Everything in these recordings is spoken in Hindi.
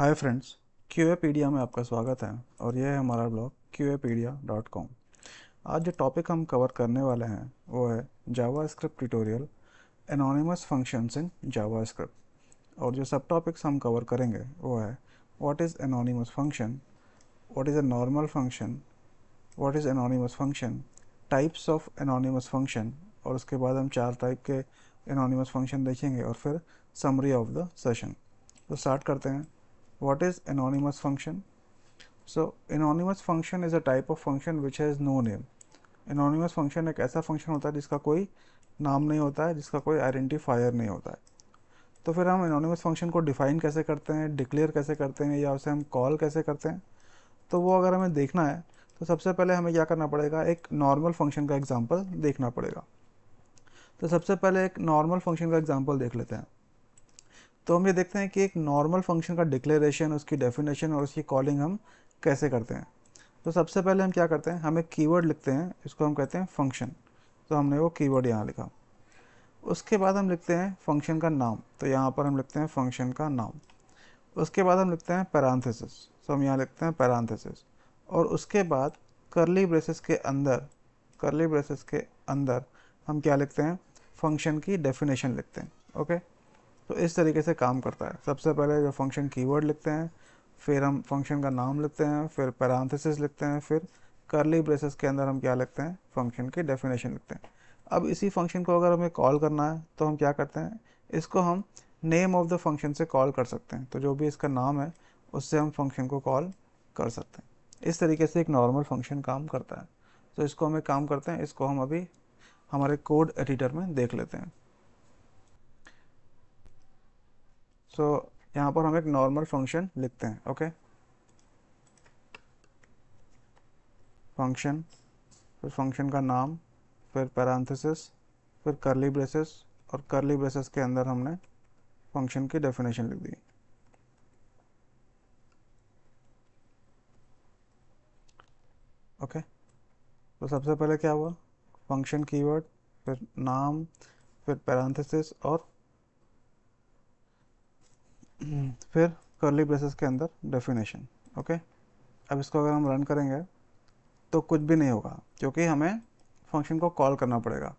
हाय फ्रेंड्स क्यूएपीडिया में आपका स्वागत है और यह है हमारा ब्लॉग कॉम आज जो टॉपिक हम कवर करने वाले हैं वो है JavaScript tutorial anonymous functions in JavaScript और जो सब टॉपिक्स हम कवर करेंगे वो है what is anonymous function what is a normal function what is anonymous function types of anonymous function और उसके बाद हम चार टाइप के एनोनिमस फंक्शन देखेंगे और फिर समरी ऑफ द सेशन तो स्टार्ट करते हैं What is anonymous function? So anonymous function is a type of function which has no name. Anonymous function एक ऐसा function होता है जिसका कोई नाम नहीं होता है जिसका कोई आइडेंटिफायर नहीं होता है तो फिर हम एनोनिमस फंक्शन को डिफ़ाइन कैसे करते हैं डिक्लेयर कैसे करते हैं या उसे हम कॉल कैसे करते हैं तो वो अगर हमें देखना है तो सबसे पहले हमें क्या करना पड़ेगा एक नॉर्मल फंक्शन का एग्जाम्पल देखना पड़ेगा तो सबसे पहले एक नॉर्मल फंक्शन का एग्जाम्पल देख लेते हैं तो हम ये देखते हैं कि एक नॉर्मल फंक्शन का डिक्लेरेशन उसकी डेफिनेशन और उसकी कॉलिंग हम कैसे करते हैं तो सबसे पहले हम क्या करते हैं हम एक कीवर्ड लिखते हैं इसको हम कहते हैं फंक्शन तो हमने वो कीवर्ड यहाँ लिखा उसके बाद हम लिखते हैं फंक्शन का नाम तो यहाँ पर हम लिखते हैं फंक्शन का नाम उसके बाद हम लिखते हैं पैरान्थेसिस तो हम यहाँ लिखते हैं पैरान्थेसिस और उसके बाद करली ब्रेसेस के अंदर करली ब्रेसेस के अंदर हम क्या लिखते हैं फंक्शन की डेफिनेशन लिखते हैं ओके तो इस तरीके से काम करता है सबसे पहले जो फंक्शन कीवर्ड लिखते हैं फिर हम फंक्शन का नाम लिखते हैं फिर पैरान्थिस लिखते हैं फिर करली ब्रेसेस के अंदर हम क्या लिखते हैं फंक्शन के डेफिनेशन लिखते हैं अब इसी फंक्शन को अगर हमें कॉल करना है तो हम क्या करते हैं इसको हम नेम ऑफ़ द फंक्शन से कॉल कर सकते हैं तो जो भी इसका नाम है उससे हम फंक्शन को कॉल कर सकते हैं इस तरीके से एक नॉर्मल फंक्शन काम करता है तो इसको हमें काम करते हैं इसको हम अभी हमारे कोड एडिटर में देख लेते हैं सो so, यहाँ पर हम एक नॉर्मल फंक्शन लिखते हैं ओके फंक्शन फिर फंक्शन का नाम फिर पैरांथेसिस फिर करली ब्रेसेस और करली ब्रेसेस के अंदर हमने फंक्शन की डेफिनेशन लिख दी ओके तो सबसे पहले क्या हुआ फंक्शन कीवर्ड फिर नाम फिर पैरान्थिस और फिर करली ब्रेसेस के अंदर डेफिनेशन ओके अब इसको अगर हम रन करेंगे तो कुछ भी नहीं होगा क्योंकि हमें फंक्शन को कॉल करना पड़ेगा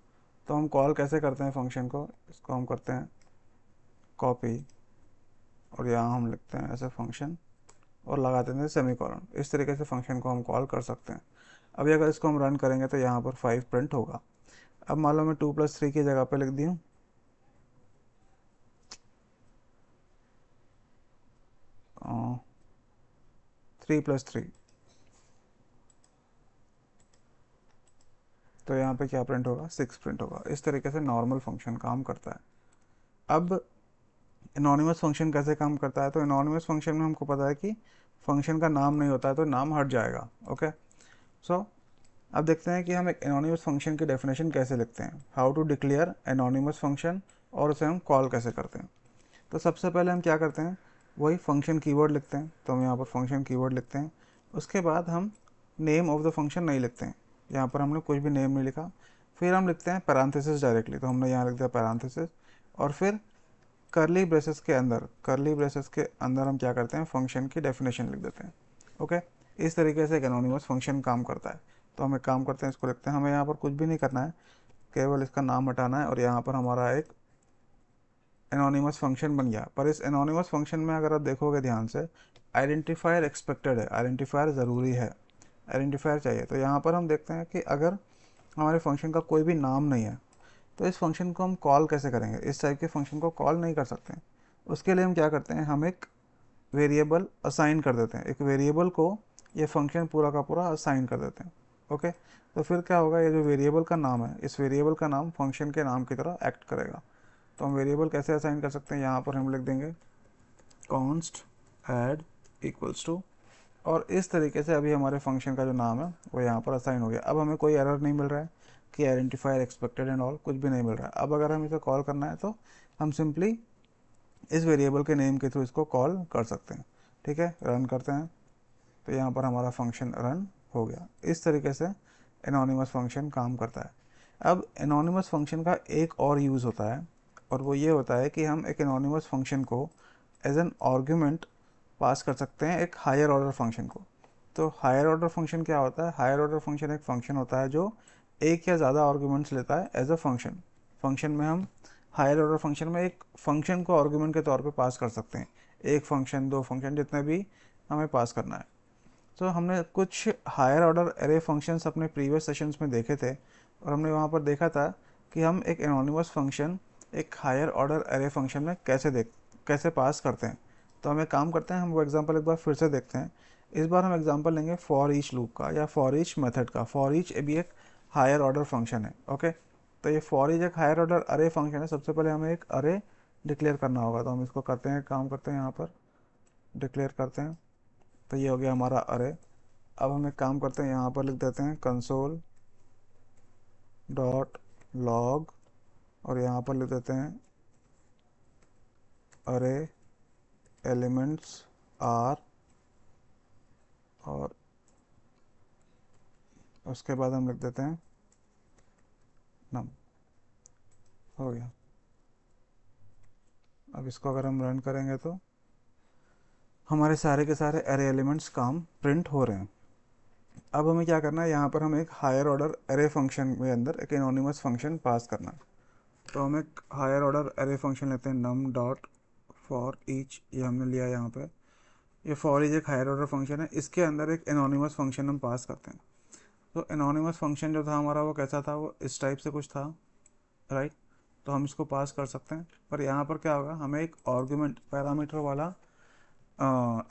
तो हम कॉल कैसे करते हैं फंक्शन को इसको हम करते हैं कॉपी और यहाँ हम लिखते हैं ऐसे फंक्शन और लगा देते हैं सेमी कॉलन इस तरीके से फंक्शन को हम कॉल कर सकते हैं अभी अगर इसको हम रन करेंगे तो यहाँ पर फाइव प्रिंट होगा अब मान लो मैं टू प्लस थ्री की जगह पर लिख दी हूँ 3 प्लस थ्री तो यहाँ पे क्या प्रिंट होगा सिक्स प्रिंट होगा इस तरीके से नॉर्मल फंक्शन काम करता है अब इनोनीमस फंक्शन कैसे काम करता है तो इनोनीमस फंक्शन में हमको पता है कि फंक्शन का नाम नहीं होता है तो नाम हट जाएगा ओके सो so, अब देखते हैं कि हम एक एनोनिमस फंक्शन की डेफिनेशन कैसे लिखते हैं how to declare anonymous function और उसे हम कॉल कैसे करते हैं तो सबसे पहले हम क्या करते हैं वही फंक्शन कीवर्ड लिखते हैं तो हम यहाँ पर फंक्शन कीवर्ड लिखते हैं उसके बाद हम नेम ऑफ द फंक्शन नहीं लिखते हैं यहाँ पर हमने कुछ भी नेम नहीं लिखा फिर हम लिखते हैं पैरांथेसिस डायरेक्टली तो हमने यहाँ लिख दिया पैरांथेसिस और फिर करली ब्रेसेस के अंदर करली ब्रेसेस के अंदर हम क्या करते हैं फंक्शन की डेफिनेशन लिख देते हैं ओके इस तरीके से एक फंक्शन काम करता है तो हम एक काम करते हैं इसको लिखते हैं हमें यहाँ पर कुछ भी नहीं करना है केवल इसका नाम हटाना है और यहाँ पर हमारा एक एनोनिमस फंक्शन बन गया पर इस एनोनिमस फंक्शन में अगर आप देखोगे ध्यान से आइडेंटिफायर एक्सपेक्टेड है आइडेंटिफायर ज़रूरी है आइडेंटिफायर चाहिए तो यहाँ पर हम देखते हैं कि अगर हमारे फंक्शन का कोई भी नाम नहीं है तो इस फंक्शन को हम कॉल कैसे करेंगे इस टाइप के फंक्शन को कॉल नहीं कर सकते उसके लिए हम क्या करते हैं हम एक वेरिएबल असाइन कर देते हैं एक वेरिएबल को ये फंक्शन पूरा का पूरा असाइन कर देते हैं ओके तो फिर क्या होगा ये जो वेरिएबल का नाम है इस वेरिएबल का नाम फंक्शन के नाम की तरह एक्ट करेगा तो हम वेरिएबल कैसे असाइन कर सकते हैं यहाँ पर हम लिख देंगे कॉन्स्ट एड इक्वल्स टू और इस तरीके से अभी हमारे फंक्शन का जो नाम है वो यहाँ पर असाइन हो गया अब हमें कोई एरर नहीं मिल रहा है कि आइडेंटिफायर एक्सपेक्टेड एंड ऑल कुछ भी नहीं मिल रहा है अब अगर हम इसे कॉल करना है तो हम सिंपली इस वेरिएबल के नेम के थ्रू इसको कॉल कर सकते हैं ठीक है रन करते हैं तो यहाँ पर हमारा फंक्शन रन हो गया इस तरीके से एनोनिमस फंक्शन काम करता है अब एनोनिमस फंक्शन का एक और यूज़ होता है और वो ये होता है कि हम एक एनोनिमस फंक्शन को एज एन आर्ग्यूमेंट पास कर सकते हैं एक हायर ऑर्डर फंक्शन को तो हायर ऑर्डर फंक्शन क्या होता है हायर ऑर्डर फंक्शन एक फंक्शन होता है जो एक या ज़्यादा आर्ग्यूमेंट्स लेता है एज अ फंक्शन फंक्शन में हम हायर ऑर्डर फंक्शन में एक फंक्शन को आर्ग्यूमेंट के तौर पे पास कर सकते हैं एक फंक्शन दो फंक्शन जितने भी हमें पास करना है तो हमने कुछ हायर ऑर्डर एरे फंक्शंस अपने प्रीवियस सेशंस में देखे थे और हमने वहाँ पर देखा था कि हम एक एनोनिमस फंक्शन एक हायर ऑर्डर एरे फंक्शन में कैसे देख कैसे पास करते हैं तो हम एक काम करते हैं हम वो एग्ज़ाम्पल एक बार फिर से देखते हैं इस बार हम एग्ज़ाम्पल लेंगे फॉर ईच लूप का या फॉर ईच मेथड का फॉर ईच भी एक हायर ऑर्डर फंक्शन है ओके तो ये फॉर ईच एक हायर ऑर्डर अरे फंक्शन है सबसे पहले हमें एक अरे डिक्लेयर करना होगा तो हम इसको करते हैं काम करते हैं यहाँ पर डिक्लेयर करते हैं तो ये हो गया हमारा अरे अब हम एक काम करते हैं यहाँ पर लिख देते हैं कंसोल डॉट लॉग और यहाँ पर लिख देते हैं अरे एलिमेंट्स आर और उसके बाद हम लिख देते हैं नम हो गया अब इसको अगर हम रन करेंगे तो हमारे सारे के सारे एरे एलिमेंट्स काम प्रिंट हो रहे हैं अब हमें क्या करना है यहाँ पर हम एक हायर ऑर्डर एरे फंक्शन के अंदर एक एनोनिमस फंक्शन पास करना है तो हम एक हायर ऑर्डर अरे फंक्शन लेते हैं नम डॉट फॉर ईच ये हमने लिया है यहाँ पे ये फॉर ईच एक हायर ऑर्डर फंक्शन है इसके अंदर एक एनोनिमस फंक्शन हम पास करते हैं तो एनोनिमस फंक्शन जो था हमारा वो कैसा था वो इस टाइप से कुछ था राइट तो हम इसको पास कर सकते हैं पर यहाँ पर क्या होगा हमें एक आर्ग्यूमेंट पैरामीटर वाला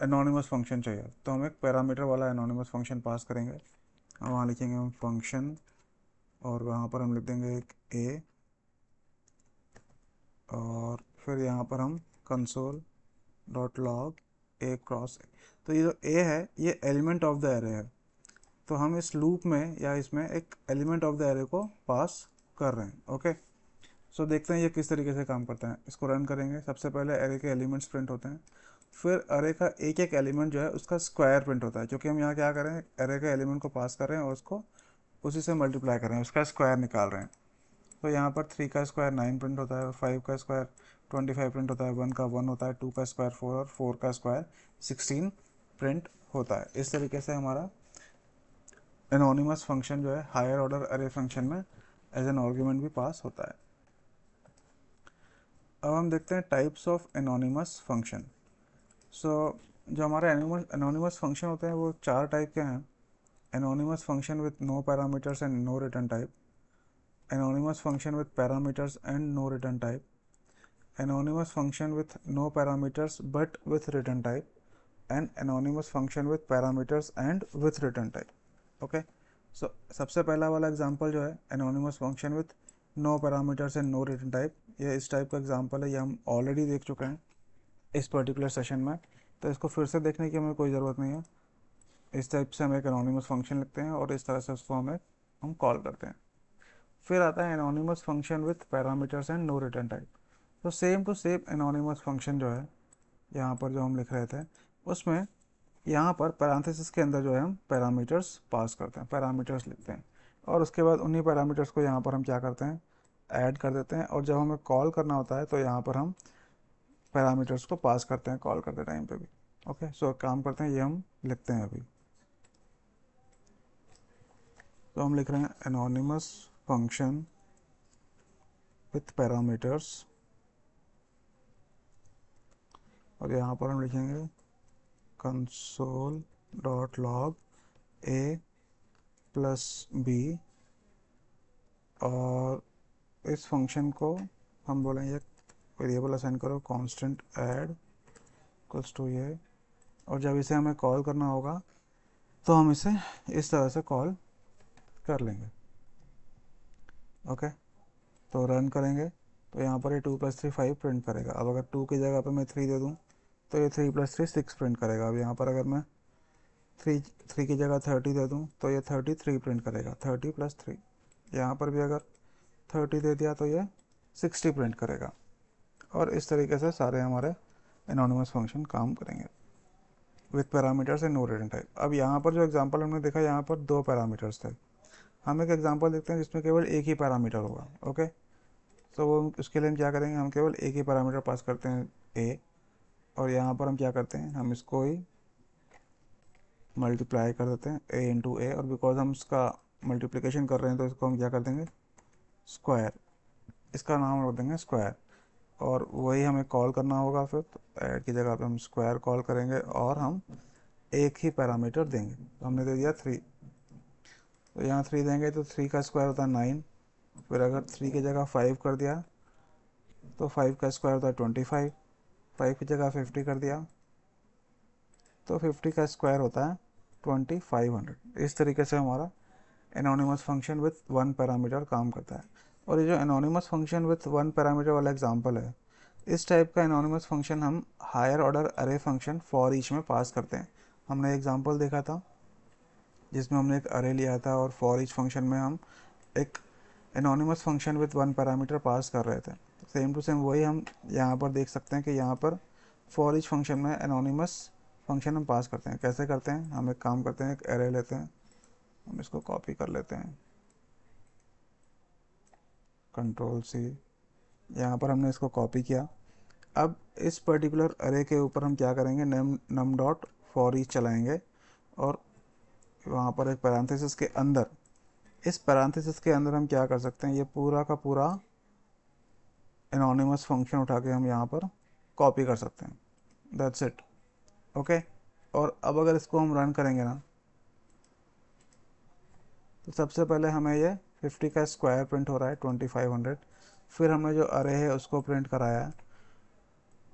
एनोनिमस फंक्शन चाहिए तो हम एक पैरामीटर वाला एनोनिमस फंक्शन पास करेंगे वहाँ लिखेंगे हम फंक्शन और वहाँ पर हम लिख देंगे एक ए और फिर यहाँ पर हम console dot log A cross तो ये जो ए है ये एलिमेंट ऑफ द एरे है तो हम इस लूप में या इसमें एक एलिमेंट ऑफ द एरे को पास कर रहे हैं ओके सो so, देखते हैं ये किस तरीके से काम करता है इसको रन करेंगे सबसे पहले एरे के एलिमेंट्स प्रिंट होते हैं फिर एरे का एक एक एलिमेंट जो है उसका स्क्वायर प्रिंट होता है क्योंकि हम यहाँ क्या करें एरे के एलिमेंट को पास कर रहे हैं और उसको उसी से मल्टीप्लाई कर रहे हैं उसका स्क्वायर निकाल रहे हैं तो यहाँ पर थ्री का स्क्वायर नाइन प्रिंट होता है और फाइव का स्क्वायर ट्वेंटी फाइव प्रिंट होता है वन का वन होता है टू का स्क्वायर फोर और फोर का स्क्वायर सिक्सटीन प्रिंट होता है इस तरीके से हमारा एनोनिमस फंक्शन जो है हायर ऑर्डर अरे फंक्शन में एज एन आर्ग्यूमेंट भी पास होता है अब हम देखते हैं types of anonymous function so जो हमारे एनोनिमस फंक्शन होते हैं वो चार टाइप के हैं anonymous function with no parameters and no return type anonymous function with parameters and no return type anonymous function with no parameters but with return type and anonymous function with parameters and with return type okay so, सबसे पहला वाला example जो है anonymous function with no parameters and no return type ये इस type का example है ये हम already देख चुके हैं इस particular session में तो इसको फिर से देखने की हमें कोई ज़रूरत नहीं है इस टाइप से हम एक एनोनिमस फंक्शन लिखते हैं और इस तरह से उसको हमें हम कॉल करते हैं फिर आता है anonymous function with parameters and no return type तो same to same anonymous function जो है यहाँ पर जो हम लिख रहे थे उसमें यहाँ पर पैरांथेसिस के अंदर जो है हम पैरामीटर्स पास करते हैं पैरामीटर्स लिखते हैं और उसके बाद उन्हीं पैरामीटर्स को यहाँ पर हम क्या करते हैं ऐड कर देते हैं और जब हमें कॉल करना होता है तो यहाँ पर हम पैरामीटर्स को पास करते हैं कॉल करते टाइम पे भी ओके सो so, काम करते हैं ये हम लिखते हैं अभी तो हम लिख रहे हैं एनोनिमस function with parameters और यहाँ पर हम लिखेंगे console dot log A plus B और इस फंक्शन को हम बोलेंगे वेरिएबल असाइन करो कांस्टेंट ऐड इक्वल्स टू ये और जब इसे हमें कॉल करना होगा तो हम इसे इस तरह से कॉल कर लेंगे ओके तो रन करेंगे तो यहाँ पर ये two plus three five print करेगा अब अगर टू की जगह पर मैं थ्री दे दूँ तो ये three plus three six print करेगा अब यहाँ पर अगर मैं थ्री थ्री की जगह थर्टी दे दूँ तो ये थर्टी थ्री प्रिंट करेगा थर्टी प्लस थ्री यहाँ पर भी अगर थर्टी दे दिया तो ये सिक्सटी प्रिंट करेगा और इस तरीके से सारे हमारे एनोनिमस फंक्शन काम करेंगे with parameters and no return type अब यहाँ पर जो एग्ज़ाम्पल हमने देखा यहाँ पर दो पैरामीटर्स थे हम एक एग्जांपल देखते हैं जिसमें केवल एक ही पैरामीटर होगा ओके तो वो उसके लिए हम क्या करेंगे हम केवल एक ही पैरामीटर पास करते हैं ए और यहाँ पर हम क्या करते हैं हम इसको ही मल्टीप्लाई कर देते हैं ए इंटू ए और बिकॉज हम इसका मल्टीप्लिकेशन कर रहे हैं तो इसको हम क्या कर देंगे स्क्वायर इसका नाम रख देंगे स्क्वायर और वही हमें कॉल करना होगा फिर तो ऐड की जगह पे हम स्क्वायर कॉल करेंगे और हम एक ही पैरामीटर देंगे तो हमने दे दिया थ्री तो यहाँ थ्री देंगे तो थ्री का स्क्वायर होता है नाइन फिर अगर थ्री की जगह फाइव कर दिया तो फाइव का स्क्वायर होता है ट्वेंटी फाइव फाइव की जगह फिफ्टी कर दिया तो फिफ्टी का स्क्वायर होता है ट्वेंटी फाइव हंड्रेड इस तरीके से हमारा anonymous function with one parameter काम करता है और ये जो anonymous function with one parameter वाला एग्जाम्पल है इस टाइप का एनोनीमस फंक्शन हम higher order array function for each में पास करते हैं हमने एग्जाम्पल देखा था जिसमें हमने एक अरे लिया था और फॉर ईच फंक्शन में हम एक anonymous function with one parameter pass कर रहे थे सेम टू सेम वही हम यहाँ पर देख सकते हैं कि यहाँ पर फॉर ईच फंक्शन में एनोनिमस फंक्शन हम पास करते हैं कैसे करते हैं हम एक काम करते हैं एक एरे लेते हैं हम इसको कॉपी कर लेते हैं कंट्रोल सी यहाँ पर हमने इसको कॉपी किया अब इस पर्टिकुलर अरे के ऊपर हम क्या करेंगे num num dot for each चलाएँगे और वहाँ पर एक पैरांथेसिस के अंदर इस पैरांथेसिस के अंदर हम क्या कर सकते हैं ये पूरा का पूरा एनोनिमस फंक्शन उठा के हम यहाँ पर कॉपी कर सकते हैं दैट्स इट ओके और अब अगर इसको हम रन करेंगे ना तो सबसे पहले हमें ये 50 का स्क्वायर प्रिंट हो रहा है 2500 फिर हमने जो अरे है उसको प्रिंट कराया है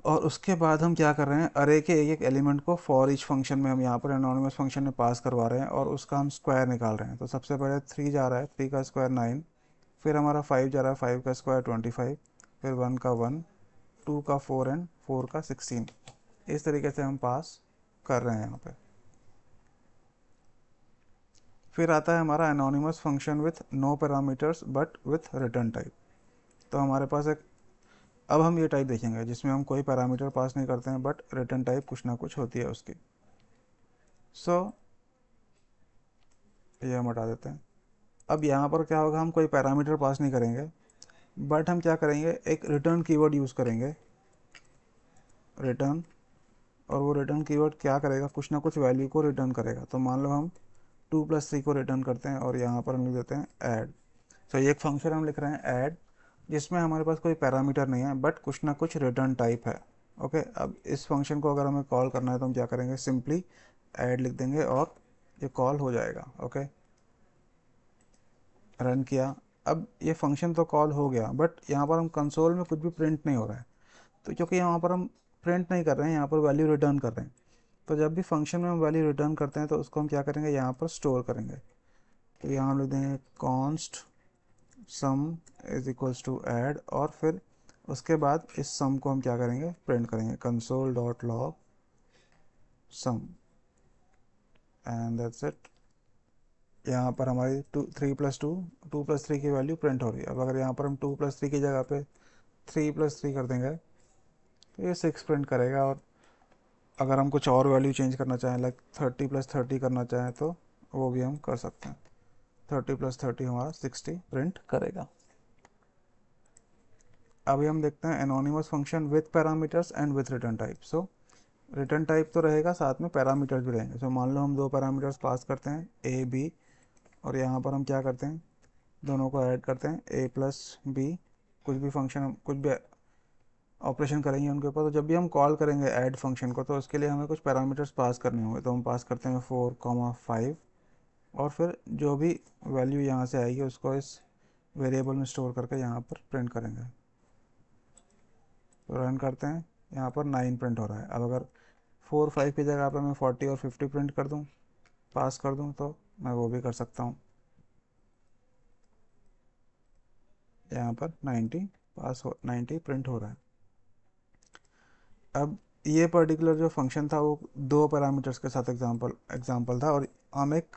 और उसके बाद हम क्या कर रहे हैं अरे के एक एक एलिमेंट को फॉर ईच फंक्शन में हम यहाँ पर एनोनिमस फंक्शन में पास करवा रहे हैं और उसका हम स्क्वायर निकाल रहे हैं तो सबसे पहले थ्री जा रहा है थ्री का स्क्वायर नाइन फिर हमारा फाइव जा रहा है फाइव का स्क्वायर ट्वेंटी फाइव फिर वन का वन टू का फोर एंड फोर का सिक्सटीन इस तरीके से हम पास कर रहे हैं यहाँ पर फिर आता है हमारा anonymous function with no parameters but with return type तो हमारे पास एक अब हम ये टाइप देखेंगे जिसमें हम कोई पैरामीटर पास नहीं करते हैं बट रिटर्न टाइप कुछ ना कुछ होती है उसकी सो so, ये हम हटा देते हैं अब यहाँ पर क्या होगा हम कोई पैरामीटर पास नहीं करेंगे बट हम क्या करेंगे एक रिटर्न कीवर्ड यूज़ करेंगे रिटर्न और वो रिटर्न कीवर्ड क्या करेगा कुछ ना कुछ वैल्यू को रिटर्न करेगा तो मान लो हम टू प्लस थ्री को रिटर्न करते हैं और यहाँ पर हम लिख देते हैं ऐड सो so, ये एक फंक्शन हम लिख रहे हैं ऐड जिसमें हमारे पास कोई पैरामीटर नहीं है बट कुछ ना कुछ रिटर्न टाइप है ओके अब इस फंक्शन को अगर हमें कॉल करना है तो हम क्या करेंगे सिंपली ऐड लिख देंगे और ये कॉल हो जाएगा ओके रन किया अब ये फंक्शन तो कॉल हो गया बट यहाँ पर हम कंसोल में कुछ भी प्रिंट नहीं हो रहा है तो क्योंकि यहाँ पर हम प्रिंट नहीं कर रहे हैं यहाँ पर वैल्यू रिटर्न कर रहे हैं तो जब भी फंक्शन में हम वैल्यू रिटर्न करते हैं तो उसको हम क्या करेंगे यहाँ पर स्टोर करेंगे तो यहाँ हम लिख देंगे const sum is equals to add और फिर उसके बाद इस सम को हम क्या करेंगे प्रिंट करेंगे console dot log sum and that's it यहाँ पर हमारी two three plus two two plus three की वैल्यू प्रिंट हो रही है अब अगर यहाँ पर हम टू प्लस थ्री की जगह पे थ्री प्लस थ्री कर देंगे तो ये सिक्स प्रिंट करेगा और अगर हम कुछ और वैल्यू चेंज करना चाहें लाइक थर्टी प्लस थर्टी करना चाहें तो वो भी हम कर सकते हैं थर्टी प्लस थर्टी हमारा सिक्सटी प्रिंट करेगा अभी हम देखते हैं anonymous function with parameters and with return type so return type तो रहेगा साथ में पैरामीटर्स भी रहेंगे सो so, मान लो हम दो पैरामीटर्स पास करते हैं ए बी और यहाँ पर हम क्या करते हैं दोनों को ऐड करते हैं ए प्लस बी कुछ भी फंक्शन कुछ भी ऑपरेशन करेंगे उनके ऊपर तो जब भी हम कॉल करेंगे ऐड फंक्शन को तो उसके लिए हमें कुछ पैरामीटर्स पास करने होंगे तो हम पास करते हैं फोर कॉमा फाइव और फिर जो भी वैल्यू यहाँ से आएगी उसको इस वेरिएबल में स्टोर करके यहाँ पर प्रिंट करेंगे तो रन करते हैं यहाँ पर नाइन प्रिंट हो रहा है अब अगर फोर फाइव की जगह पर मैं फोर्टी और फिफ्टी प्रिंट कर दूँ पास कर दूँ तो मैं वो भी कर सकता हूँ यहाँ पर नाइन्टी पास हो नाइन्टी प्रिंट हो रहा है अब ये पर्टिकुलर जो फंक्शन था वो दो पैरामीटर्स के साथ एग्जांपल एग्जांपल था और हम एक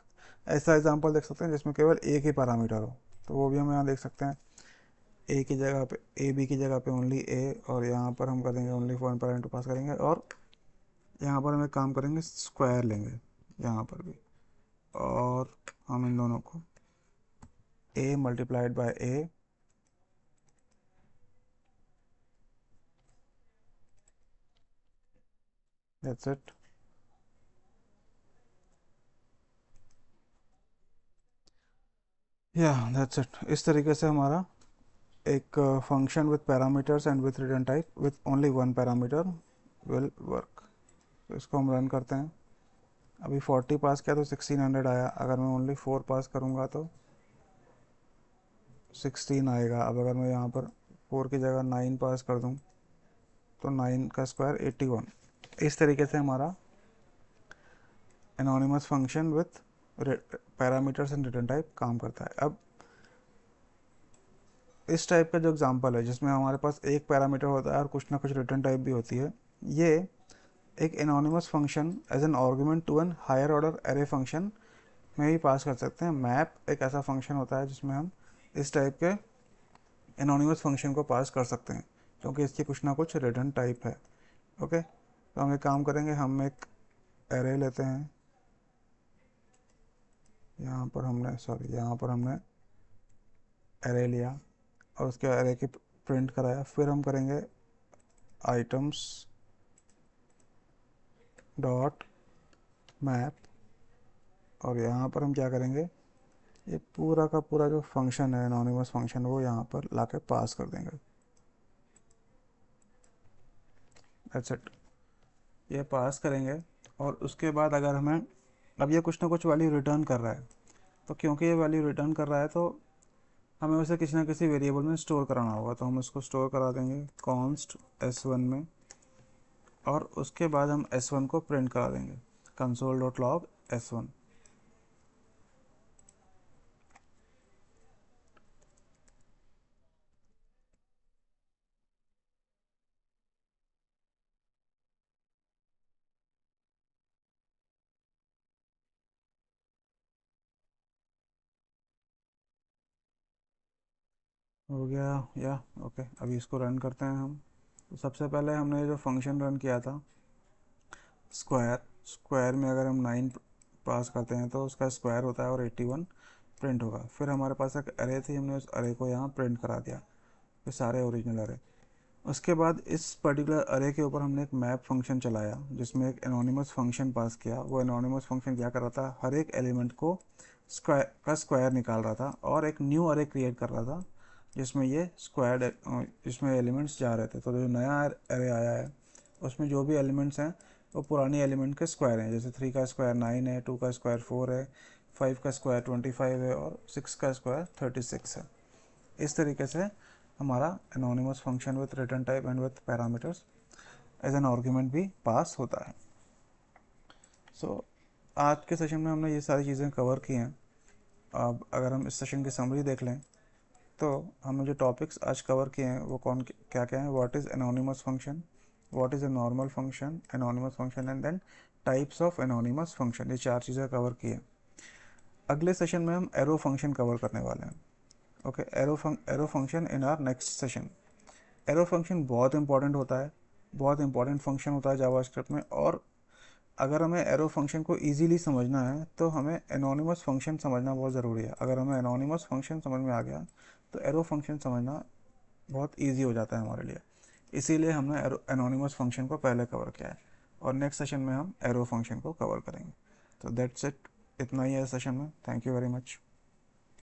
ऐसा एग्जाम्पल देख सकते हैं जिसमें केवल एक ही पैरामीटर हो तो वो भी हम यहाँ देख सकते हैं ए की जगह पे ए बी की जगह पे ओनली ए और यहाँ पर हम करेंगे ओनली वन पैरेंट पास करेंगे और यहाँ पर हम एक काम करेंगे स्क्वायर लेंगे यहाँ पर भी और हम इन दोनों को a multiplied by a that's it या दैट्स इट इस तरीके से हमारा एक function with parameters and with return type with only one parameter will work तो इसको हम रन करते हैं अभी 40 पास किया तो 1600 आया अगर मैं ओनली फोर पास करूँगा तो 16 आएगा अब अगर मैं यहाँ पर फोर की जगह नाइन पास कर दूँ तो नाइन का स्क्वायर 81 इस तरीके से हमारा anonymous function with parameters and return type काम करता है अब इस टाइप का जो एग्जांपल है जिसमें हमारे पास एक पैरामीटर होता है और कुछ ना कुछ रिटर्न टाइप भी होती है ये एक anonymous function as an argument to an higher order array function में भी पास कर सकते हैं मैप एक ऐसा फंक्शन होता है जिसमें हम इस टाइप के एनोनिमस फंक्शन को पास कर सकते हैं क्योंकि इसकी कुछ ना कुछ रिटर्न टाइप है ओके तो हम एक काम करेंगे हम एक एरे लेते हैं यहाँ पर हमने सॉरी यहाँ पर हमने एरे लिया और उसके एरे के प्रिंट कराया फिर हम करेंगे आइटम्स डॉट मैप और यहाँ पर हम क्या करेंगे ये पूरा का पूरा जो फंक्शन है नॉनिमस फंक्शन वो यहाँ पर ला के पास कर देंगे दैट्स इट ये पास करेंगे और उसके बाद अगर हमें अब ये कुछ ना कुछ वैल्यू रिटर्न कर रहा है तो क्योंकि ये वैल्यू रिटर्न कर रहा है तो हमें उसे किसी ना किसी वेरिएबल में स्टोर कराना होगा तो हम उसको स्टोर करा देंगे कॉन्स्ट एस वन में और उसके बाद हम एस वन को प्रिंट करा देंगे console dot log s one हो गया या ओके अभी इसको रन करते हैं हम तो सबसे पहले हमने जो फंक्शन रन किया था स्क्वायर स्क्वायर में अगर हम नाइन पास करते हैं तो उसका स्क्वायर होता है और एट्टी वन प्रिंट होगा फिर हमारे पास एक अरे थी हमने उस अरे को यहाँ प्रिंट करा दिया ये सारे ओरिजिनल अरे उसके बाद इस पर्टिकुलर अरे के ऊपर हमने एक मैप फंक्शन चलाया जिसमें एक एनोनिमस फंक्शन पास किया वो एनोनिमस फंक्शन क्या कर रहा था हर एक एलिमेंट को स्क्वायर का स्क्वायर निकाल रहा था और एक न्यू अरे क्रिएट कर रहा था जिसमें ये स्क्वायर्ड इसमें एलिमेंट्स जा रहे थे तो जो नया एरे आया है उसमें जो भी एलिमेंट्स हैं वो पुरानी एलिमेंट के स्क्वायर हैं जैसे थ्री का स्क्वायर नाइन है टू का स्क्वायर फोर है फाइव का स्क्वायर ट्वेंटी फाइव है और सिक्स का स्क्वायर थर्टी सिक्स है इस तरीके से हमारा anonymous function with return type and with parameters as an argument भी पास होता है सो so, आज के सेशन में हमने ये सारी चीज़ें कवर की हैं अब अगर हम इस सेशन की समरी देख लें तो हमने जो टॉपिक्स आज कवर किए हैं वो कौन क्या क्या है what is anonymous function what is a normal function anonymous function and then types of anonymous function ये चार चीज़ें कवर की हैं अगले सेशन में हम एरो फंक्शन कवर करने वाले हैं okay arrow arrow function in our next session arrow function बहुत इंपॉर्टेंट होता है बहुत इंपॉर्टेंट फंक्शन होता है जावास्क्रिप्ट में और अगर हमें एरो फंक्शन को इजीली समझना है तो हमें एनोनिमस फंक्शन समझना बहुत ज़रूरी है अगर हमें एनोनिमस फंक्शन समझ में आ गया तो एरो फंक्शन समझना बहुत ईजी हो जाता है हमारे लिए इसीलिए हमने एनोनिमस फंक्शन को पहले कवर किया है और नेक्स्ट सेशन में हम एरो फंक्शन को कवर करेंगे तो दैट्स इट इतना ही है सेशन में थैंक यू वेरी मच